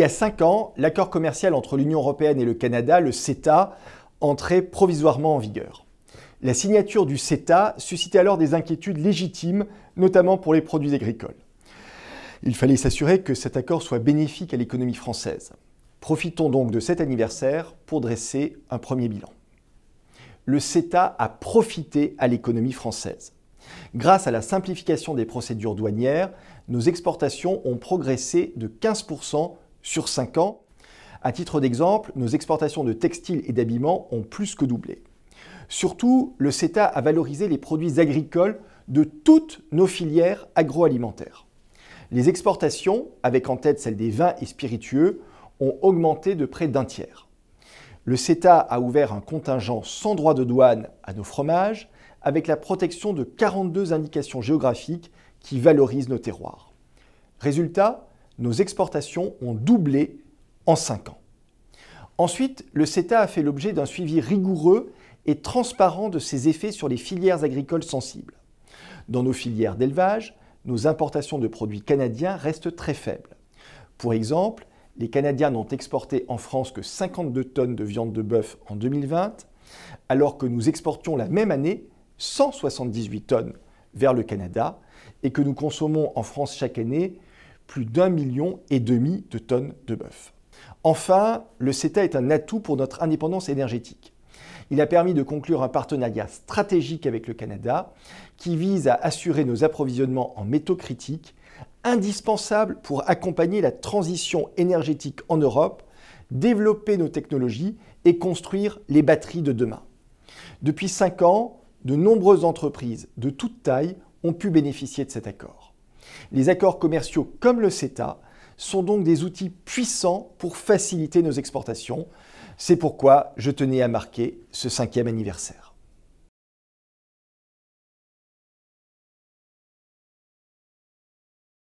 Il y a cinq ans, l'accord commercial entre l'Union européenne et le Canada, le CETA, entrait provisoirement en vigueur. La signature du CETA suscitait alors des inquiétudes légitimes, notamment pour les produits agricoles. Il fallait s'assurer que cet accord soit bénéfique à l'économie française. Profitons donc de cet anniversaire pour dresser un premier bilan. Le CETA a profité à l'économie française. Grâce à la simplification des procédures douanières, nos exportations ont progressé de 15% sur 5 ans. À titre d'exemple, nos exportations de textiles et d'habillement ont plus que doublé. Surtout, le CETA a valorisé les produits agricoles de toutes nos filières agroalimentaires. Les exportations, avec en tête celles des vins et spiritueux, ont augmenté de près d'un tiers. Le CETA a ouvert un contingent sans droit de douane à nos fromages, avec la protection de 42 indications géographiques qui valorisent nos terroirs. Résultat, nos exportations ont doublé en 5 ans. Ensuite, le CETA a fait l'objet d'un suivi rigoureux et transparent de ses effets sur les filières agricoles sensibles. Dans nos filières d'élevage, nos importations de produits canadiens restent très faibles. Pour exemple, les Canadiens n'ont exporté en France que 52 tonnes de viande de bœuf en 2020, alors que nous exportions la même année 178 tonnes vers le Canada et que nous consommons en France chaque année plus d'un million et demi de tonnes de bœuf. Enfin, le CETA est un atout pour notre indépendance énergétique. Il a permis de conclure un partenariat stratégique avec le Canada qui vise à assurer nos approvisionnements en métaux critiques, indispensables pour accompagner la transition énergétique en Europe, développer nos technologies et construire les batteries de demain. Depuis cinq ans, de nombreuses entreprises de toute taille ont pu bénéficier de cet accord. Les accords commerciaux comme le CETA sont donc des outils puissants pour faciliter nos exportations. C'est pourquoi je tenais à marquer ce cinquième anniversaire.